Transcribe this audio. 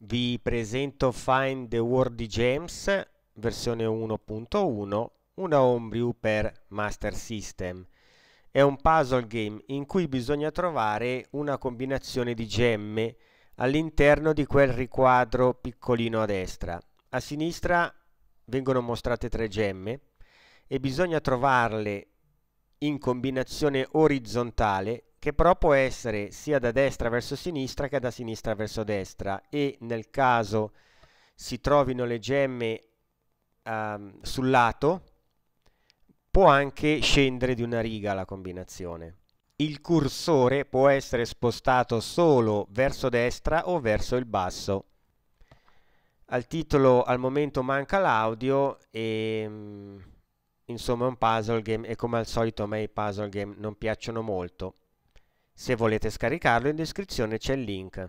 Vi presento Find the Word di James, versione 1.1, una homebrew per Master System. È un puzzle game in cui bisogna trovare una combinazione di gemme all'interno di quel riquadro piccolino a destra. A sinistra vengono mostrate tre gemme e bisogna trovarle in combinazione orizzontale che però può essere sia da destra verso sinistra che da sinistra verso destra e nel caso si trovino le gemme um, sul lato può anche scendere di una riga la combinazione. Il cursore può essere spostato solo verso destra o verso il basso. Al titolo al momento manca l'audio e mm, insomma è un puzzle game e come al solito a me i puzzle game non piacciono molto. Se volete scaricarlo in descrizione c'è il link.